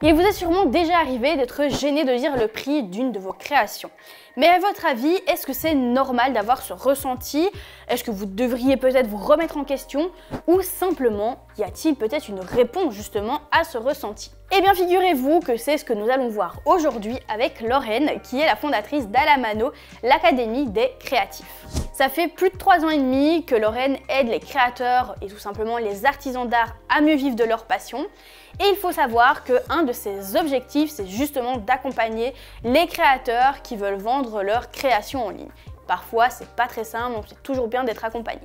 Il vous est sûrement déjà arrivé d'être gêné de dire le prix d'une de vos créations. Mais à votre avis, est-ce que c'est normal d'avoir ce ressenti Est-ce que vous devriez peut-être vous remettre en question Ou simplement, y a-t-il peut-être une réponse justement à ce ressenti eh bien figurez-vous que c'est ce que nous allons voir aujourd'hui avec Lorraine, qui est la fondatrice d'Alamano, l'Académie des créatifs. Ça fait plus de 3 ans et demi que Lorraine aide les créateurs et tout simplement les artisans d'art à mieux vivre de leur passion. Et il faut savoir qu'un de ses objectifs, c'est justement d'accompagner les créateurs qui veulent vendre leurs créations en ligne. Parfois, c'est pas très simple, donc c'est toujours bien d'être accompagné.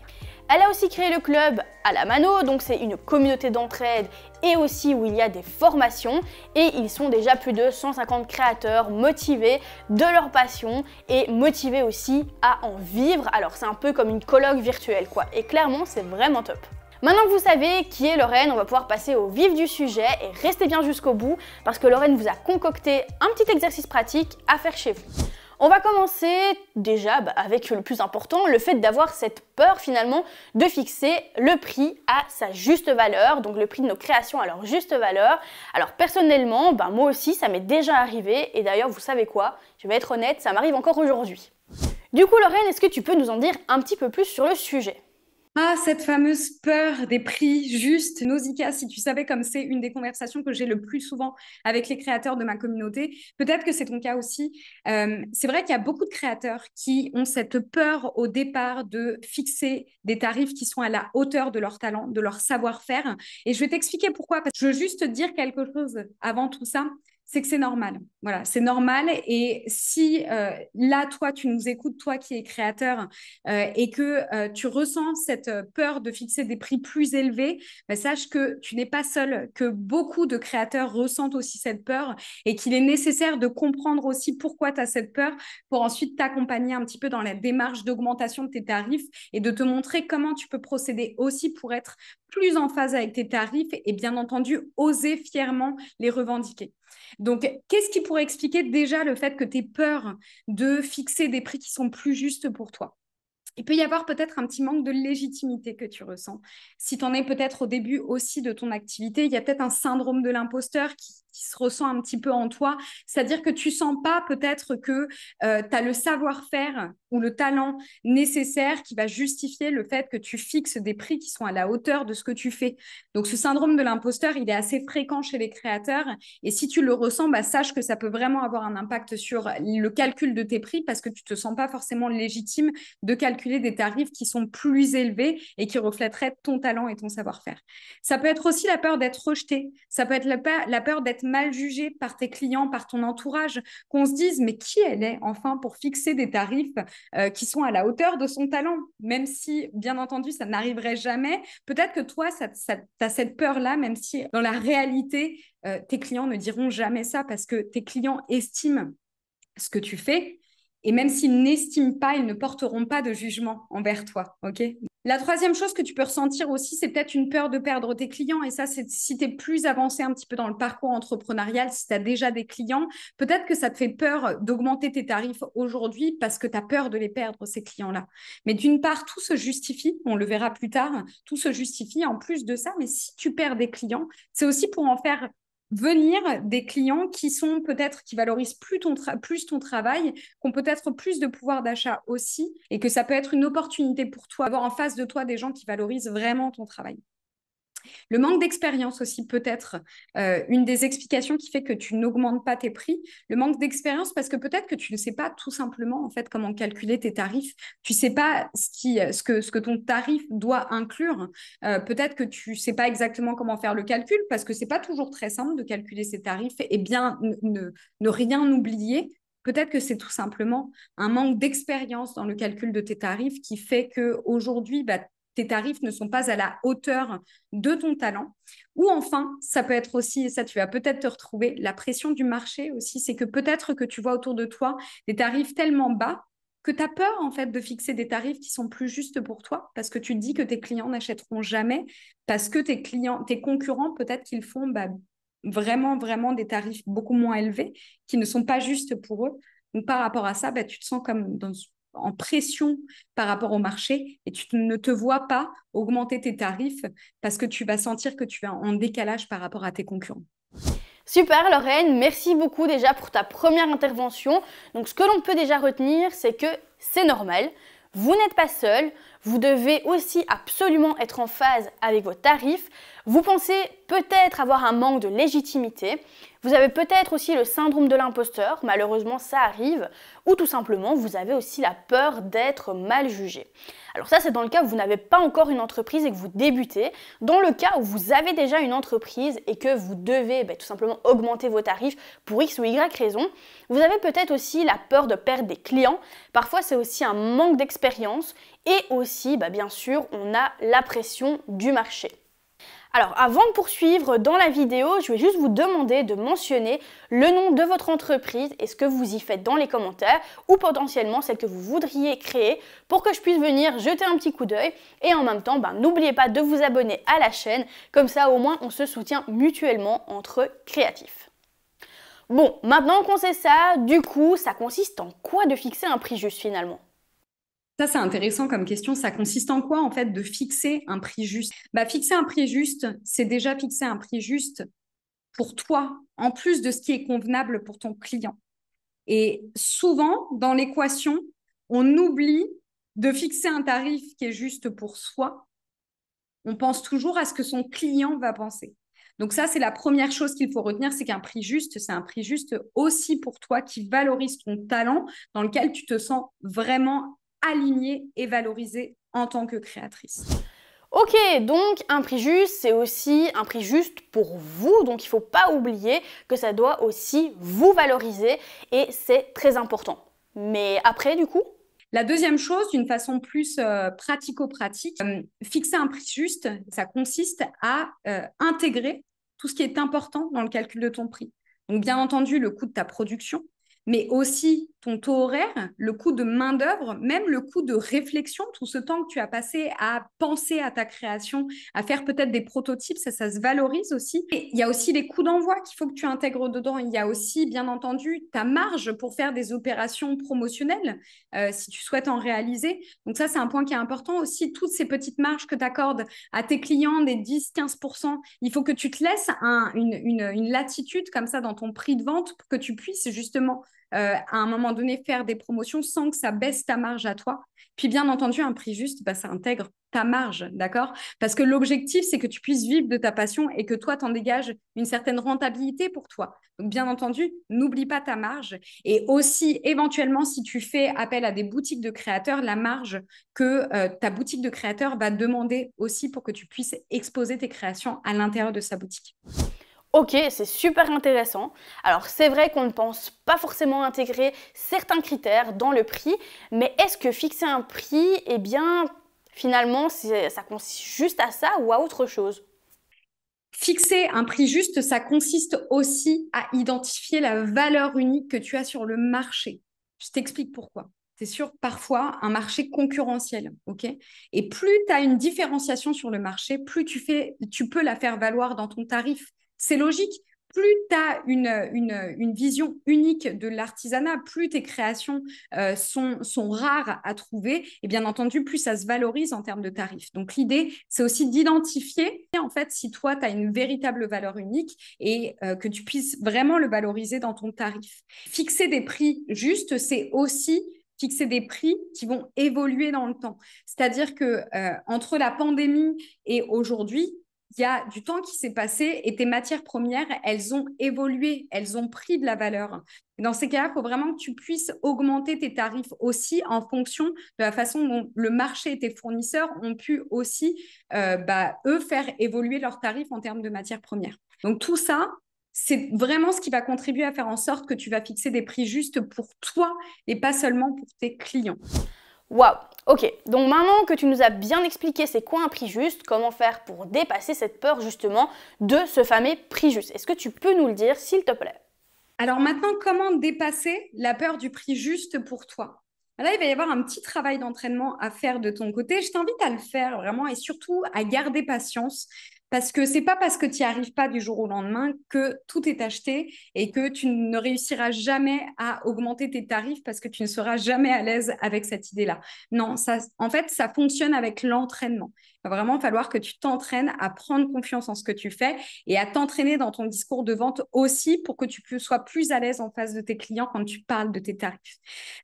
Elle a aussi créé le club à la Mano, donc c'est une communauté d'entraide et aussi où il y a des formations. Et ils sont déjà plus de 150 créateurs motivés de leur passion et motivés aussi à en vivre. Alors c'est un peu comme une colloque virtuelle quoi. Et clairement c'est vraiment top. Maintenant que vous savez qui est Lorraine, on va pouvoir passer au vif du sujet et restez bien jusqu'au bout parce que Lorraine vous a concocté un petit exercice pratique à faire chez vous. On va commencer déjà bah, avec le plus important, le fait d'avoir cette peur finalement de fixer le prix à sa juste valeur, donc le prix de nos créations à leur juste valeur. Alors personnellement, bah, moi aussi ça m'est déjà arrivé et d'ailleurs vous savez quoi, je vais être honnête, ça m'arrive encore aujourd'hui. Du coup Lorraine, est-ce que tu peux nous en dire un petit peu plus sur le sujet ah, cette fameuse peur des prix juste. Nausicaa, si tu savais comme c'est une des conversations que j'ai le plus souvent avec les créateurs de ma communauté, peut-être que c'est ton cas aussi. Euh, c'est vrai qu'il y a beaucoup de créateurs qui ont cette peur au départ de fixer des tarifs qui sont à la hauteur de leur talent, de leur savoir-faire. Et je vais t'expliquer pourquoi, parce que je veux juste dire quelque chose avant tout ça c'est que c'est normal. Voilà, c'est normal. Et si euh, là, toi, tu nous écoutes, toi qui es créateur, euh, et que euh, tu ressens cette peur de fixer des prix plus élevés, bah, sache que tu n'es pas seul, que beaucoup de créateurs ressentent aussi cette peur et qu'il est nécessaire de comprendre aussi pourquoi tu as cette peur pour ensuite t'accompagner un petit peu dans la démarche d'augmentation de tes tarifs et de te montrer comment tu peux procéder aussi pour être plus en phase avec tes tarifs et bien entendu oser fièrement les revendiquer. Donc, qu'est-ce qui pourrait expliquer déjà le fait que tu aies peur de fixer des prix qui sont plus justes pour toi il peut y avoir peut-être un petit manque de légitimité que tu ressens. Si tu en es peut-être au début aussi de ton activité, il y a peut-être un syndrome de l'imposteur qui, qui se ressent un petit peu en toi. C'est-à-dire que tu sens pas peut-être que euh, tu as le savoir-faire ou le talent nécessaire qui va justifier le fait que tu fixes des prix qui sont à la hauteur de ce que tu fais. Donc ce syndrome de l'imposteur, il est assez fréquent chez les créateurs. Et si tu le ressens, bah, sache que ça peut vraiment avoir un impact sur le calcul de tes prix parce que tu ne te sens pas forcément légitime de calculer des tarifs qui sont plus élevés et qui reflèteraient ton talent et ton savoir-faire. Ça peut être aussi la peur d'être rejeté. Ça peut être la peur d'être mal jugée par tes clients, par ton entourage, qu'on se dise mais qui elle est enfin pour fixer des tarifs euh, qui sont à la hauteur de son talent, même si bien entendu ça n'arriverait jamais. Peut-être que toi, tu as cette peur-là, même si dans la réalité, euh, tes clients ne diront jamais ça parce que tes clients estiment ce que tu fais. Et même s'ils n'estiment pas, ils ne porteront pas de jugement envers toi. OK la troisième chose que tu peux ressentir aussi, c'est peut-être une peur de perdre tes clients. Et ça, c'est si tu es plus avancé un petit peu dans le parcours entrepreneurial, si tu as déjà des clients, peut-être que ça te fait peur d'augmenter tes tarifs aujourd'hui parce que tu as peur de les perdre, ces clients-là. Mais d'une part, tout se justifie, on le verra plus tard, tout se justifie en plus de ça. Mais si tu perds des clients, c'est aussi pour en faire venir des clients qui sont peut-être qui valorisent plus ton, plus ton travail, qui ont peut-être plus de pouvoir d'achat aussi, et que ça peut être une opportunité pour toi d'avoir en face de toi des gens qui valorisent vraiment ton travail. Le manque d'expérience aussi peut être euh, une des explications qui fait que tu n'augmentes pas tes prix. Le manque d'expérience parce que peut-être que tu ne sais pas tout simplement en fait comment calculer tes tarifs. Tu ne sais pas ce, qui, ce, que, ce que ton tarif doit inclure. Euh, peut-être que tu ne sais pas exactement comment faire le calcul parce que ce n'est pas toujours très simple de calculer ses tarifs et bien ne, rien oublier Peut-être que c'est tout simplement un manque d'expérience dans le calcul de tes tarifs qui fait que aujourd'hui, bah, tes tarifs ne sont pas à la hauteur de ton talent. Ou enfin, ça peut être aussi, et ça tu vas peut-être te retrouver, la pression du marché aussi, c'est que peut-être que tu vois autour de toi des tarifs tellement bas que tu as peur en fait de fixer des tarifs qui sont plus justes pour toi parce que tu te dis que tes clients n'achèteront jamais parce que tes clients, tes concurrents peut-être qu'ils font bah, vraiment vraiment des tarifs beaucoup moins élevés qui ne sont pas justes pour eux. Donc par rapport à ça, bah, tu te sens comme dans en pression par rapport au marché et tu ne te vois pas augmenter tes tarifs parce que tu vas sentir que tu es en décalage par rapport à tes concurrents. Super Lorraine, merci beaucoup déjà pour ta première intervention. Donc ce que l'on peut déjà retenir, c'est que c'est normal vous n'êtes pas seul, vous devez aussi absolument être en phase avec vos tarifs. Vous pensez peut-être avoir un manque de légitimité. Vous avez peut-être aussi le syndrome de l'imposteur, malheureusement ça arrive. Ou tout simplement, vous avez aussi la peur d'être mal jugé. Alors ça, c'est dans le cas où vous n'avez pas encore une entreprise et que vous débutez. Dans le cas où vous avez déjà une entreprise et que vous devez ben, tout simplement augmenter vos tarifs pour X ou Y raison, vous avez peut-être aussi la peur de perdre des clients. Parfois, c'est aussi un manque d'expérience et aussi, ben, bien sûr, on a la pression du marché. Alors avant de poursuivre dans la vidéo, je vais juste vous demander de mentionner le nom de votre entreprise et ce que vous y faites dans les commentaires ou potentiellement celle que vous voudriez créer pour que je puisse venir jeter un petit coup d'œil et en même temps, ben, n'oubliez pas de vous abonner à la chaîne, comme ça au moins on se soutient mutuellement entre créatifs. Bon, maintenant qu'on sait ça, du coup, ça consiste en quoi de fixer un prix juste finalement ça, c'est intéressant comme question. Ça consiste en quoi, en fait, de fixer un prix juste bah, Fixer un prix juste, c'est déjà fixer un prix juste pour toi, en plus de ce qui est convenable pour ton client. Et souvent, dans l'équation, on oublie de fixer un tarif qui est juste pour soi. On pense toujours à ce que son client va penser. Donc ça, c'est la première chose qu'il faut retenir, c'est qu'un prix juste, c'est un prix juste aussi pour toi qui valorise ton talent, dans lequel tu te sens vraiment aligner et valoriser en tant que créatrice. Ok, donc un prix juste, c'est aussi un prix juste pour vous, donc il ne faut pas oublier que ça doit aussi vous valoriser et c'est très important. Mais après, du coup La deuxième chose, d'une façon plus euh, pratico-pratique, euh, fixer un prix juste, ça consiste à euh, intégrer tout ce qui est important dans le calcul de ton prix. Donc bien entendu, le coût de ta production, mais aussi ton taux horaire, le coût de main-d'œuvre, même le coût de réflexion, tout ce temps que tu as passé à penser à ta création, à faire peut-être des prototypes, ça, se valorise aussi. Et il y a aussi les coûts d'envoi qu'il faut que tu intègres dedans. Il y a aussi, bien entendu, ta marge pour faire des opérations promotionnelles euh, si tu souhaites en réaliser. Donc, ça, c'est un point qui est important aussi. Toutes ces petites marges que tu accordes à tes clients, des 10-15%, il faut que tu te laisses une latitude comme ça dans ton prix de vente pour que tu puisses justement euh, à un moment donné faire des promotions sans que ça baisse ta marge à toi. Puis bien entendu, un prix juste, bah, ça intègre ta marge, d'accord Parce que l'objectif, c'est que tu puisses vivre de ta passion et que toi, t'en dégages une certaine rentabilité pour toi. Donc, bien entendu, n'oublie pas ta marge. Et aussi, éventuellement, si tu fais appel à des boutiques de créateurs, la marge que euh, ta boutique de créateurs va demander aussi pour que tu puisses exposer tes créations à l'intérieur de sa boutique. Ok, c'est super intéressant. Alors c'est vrai qu'on ne pense pas forcément intégrer certains critères dans le prix, mais est-ce que fixer un prix, eh bien finalement, ça consiste juste à ça ou à autre chose Fixer un prix juste, ça consiste aussi à identifier la valeur unique que tu as sur le marché. Je t'explique pourquoi. C'est sûr, parfois, un marché concurrentiel, ok Et plus tu as une différenciation sur le marché, plus tu peux la faire valoir dans ton tarif. C'est logique. Plus tu as une, une, vision unique de l'artisanat, plus tes créations euh, sont, sont rares à trouver, et bien entendu, plus ça se valorise en termes de tarifs. Donc l'idée, c'est aussi d'identifier, en fait, si toi, tu as une véritable valeur unique et euh, que tu puisses vraiment le valoriser dans ton tarif. Fixer des prix justes, c'est aussi fixer des prix qui vont évoluer dans le temps. C'est-à-dire que euh, entre la pandémie et aujourd'hui, il y a du temps qui s'est passé et tes matières premières, elles ont évolué, elles ont pris de la valeur. Dans ces cas-là, il faut vraiment que tu puisses augmenter tes tarifs aussi en fonction de la façon dont le marché et tes fournisseurs ont pu aussi, euh, bah, eux, faire évoluer leurs tarifs en termes de matières premières. Donc tout ça, c'est vraiment ce qui va contribuer à faire en sorte que tu vas fixer des prix justes pour toi et pas seulement pour tes clients. Waouh Ok, donc maintenant que tu nous as bien expliqué c'est quoi un prix juste, comment faire pour dépasser cette peur justement de ce fameux prix juste, est-ce que tu peux nous le dire s'il te plaît Alors maintenant, comment dépasser la peur du prix juste pour toi Là, il va y avoir un petit travail d'entraînement à faire de ton côté. Je t'invite à le faire vraiment et surtout à garder patience parce que c'est pas parce que tu n'y arrives pas du jour au lendemain que tout est acheté et que tu ne réussiras jamais à augmenter tes tarifs parce que tu ne seras jamais à l'aise avec cette idée-là. Non, ça, en fait, ça fonctionne avec l'entraînement. Il va vraiment falloir que tu t'entraînes à prendre confiance en ce que tu fais et à t'entraîner dans ton discours de vente aussi pour que tu sois plus à l'aise en face de tes clients quand tu parles de tes tarifs.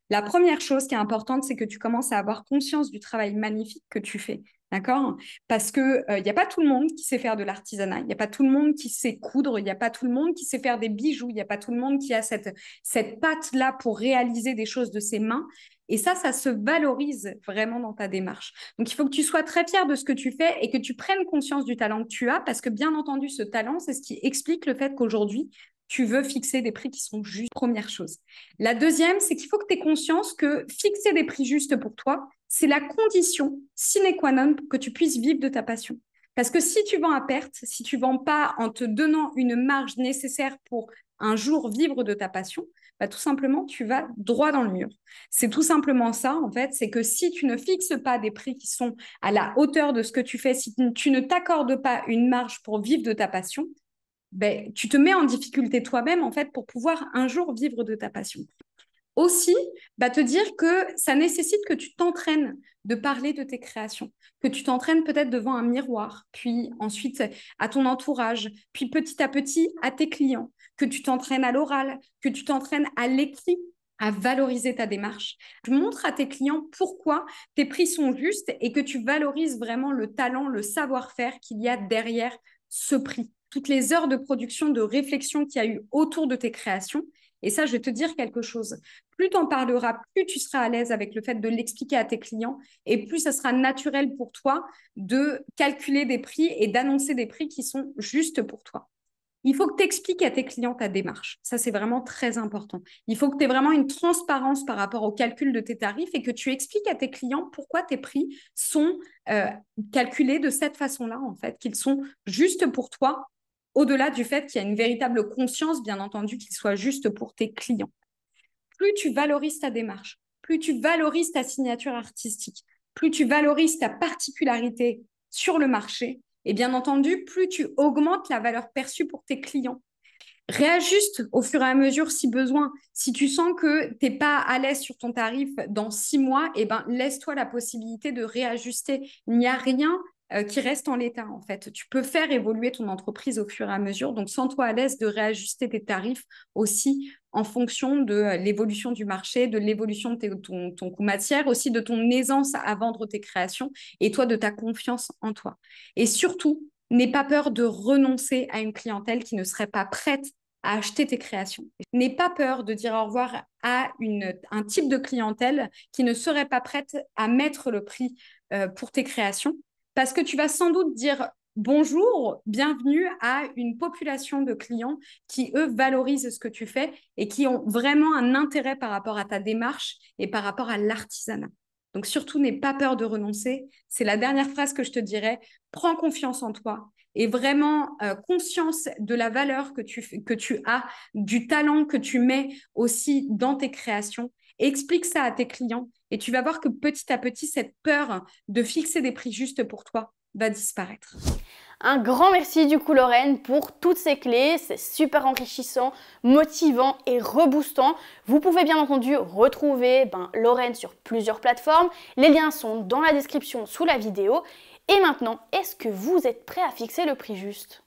La première chose qui est importante, c'est que tu commences à avoir conscience du travail magnifique que tu fais. D'accord Parce que euh, il n'y a pas tout le monde qui sait faire de l'artisanat, il n'y a pas tout le monde qui sait coudre, il n'y a pas tout le monde qui sait faire des bijoux, il n'y a pas tout le monde qui a cette, cette patte-là pour réaliser des choses de ses mains. Et ça, ça se valorise vraiment dans ta démarche. Donc, il faut que tu sois très fier de ce que tu fais et que tu prennes conscience du talent que tu as, parce que bien entendu, ce talent, c'est ce qui explique le fait qu'aujourd'hui, tu veux fixer des prix qui sont justes, première chose. La deuxième, c'est qu'il faut que tu aies conscience que fixer des prix justes pour toi, c'est la condition sine qua non pour que tu puisses vivre de ta passion. Parce que si tu vends à perte, si tu vends pas en te donnant une marge nécessaire pour un jour vivre de ta passion, bah tout simplement, tu vas droit dans le mur. C'est tout simplement ça, en fait, c'est que si tu ne fixes pas des prix qui sont à la hauteur de ce que tu fais, si tu ne t'accordes pas une marge pour vivre de ta passion, ben, tu te mets en difficulté toi-même, en fait, pour pouvoir un jour vivre de ta passion. Aussi, bah, te dire que ça nécessite que tu t'entraînes de parler de tes créations, que tu t'entraînes peut-être devant un miroir, puis ensuite à ton entourage, puis petit à petit à tes clients, que tu t'entraînes à l'oral, que tu t'entraînes à l'écrit à valoriser ta démarche. Tu montres à tes clients pourquoi tes prix sont justes et que tu valorises vraiment le talent, le savoir-faire qu'il y a derrière ce prix toutes les heures de production, de réflexion qu'il y a eu autour de tes créations. Et ça, je vais te dire quelque chose. Plus tu en parleras, plus tu seras à l'aise avec le fait de l'expliquer à tes clients et plus ça sera naturel pour toi de calculer des prix et d'annoncer des prix qui sont justes pour toi. Il faut que tu expliques à tes clients ta démarche. Ça, c'est vraiment très important. Il faut que tu aies vraiment une transparence par rapport au calcul de tes tarifs et que tu expliques à tes clients pourquoi tes prix sont euh, calculés de cette façon-là, en fait, qu'ils sont justes pour toi au-delà du fait qu'il y a une véritable conscience, bien entendu, qu'il soit juste pour tes clients. Plus tu valorises ta démarche, plus tu valorises ta signature artistique, plus tu valorises ta particularité sur le marché, et bien entendu, plus tu augmentes la valeur perçue pour tes clients. Réajuste au fur et à mesure si besoin. Si tu sens que tu n'es pas à l'aise sur ton tarif dans six mois, ben, laisse-toi la possibilité de réajuster. Il n'y a rien euh, qui reste en l'état, en fait. Tu peux faire évoluer ton entreprise au fur et à mesure. Donc, sens-toi à l'aise de réajuster tes tarifs aussi en fonction de euh, l'évolution du marché, de l'évolution de ton, coût matière, aussi de ton aisance à vendre tes créations et toi de ta confiance en toi. Et surtout, n'aie pas peur de renoncer à une clientèle qui ne serait pas prête à acheter tes créations. N'aie pas peur de dire au revoir à une, un type de clientèle qui ne serait pas prête à mettre le prix euh, pour tes créations parce que tu vas sans doute dire bonjour, bienvenue à une population de clients qui, eux, valorisent ce que tu fais et qui ont vraiment un intérêt par rapport à ta démarche et par rapport à l'artisanat. Donc surtout, n'aie pas peur de renoncer. C'est la dernière phrase que je te dirais. Prends confiance en toi et vraiment euh, conscience de la valeur que que tu as, du talent que tu mets aussi dans tes créations Explique ça à tes clients et tu vas voir que petit à petit, cette peur de fixer des prix justes pour toi va disparaître. Un grand merci du coup Lorraine pour toutes ces clés, c'est super enrichissant, motivant et reboostant. Vous pouvez bien entendu retrouver ben, Lorraine sur plusieurs plateformes, les liens sont dans la description sous la vidéo. Et maintenant, est-ce que vous êtes prêt à fixer le prix juste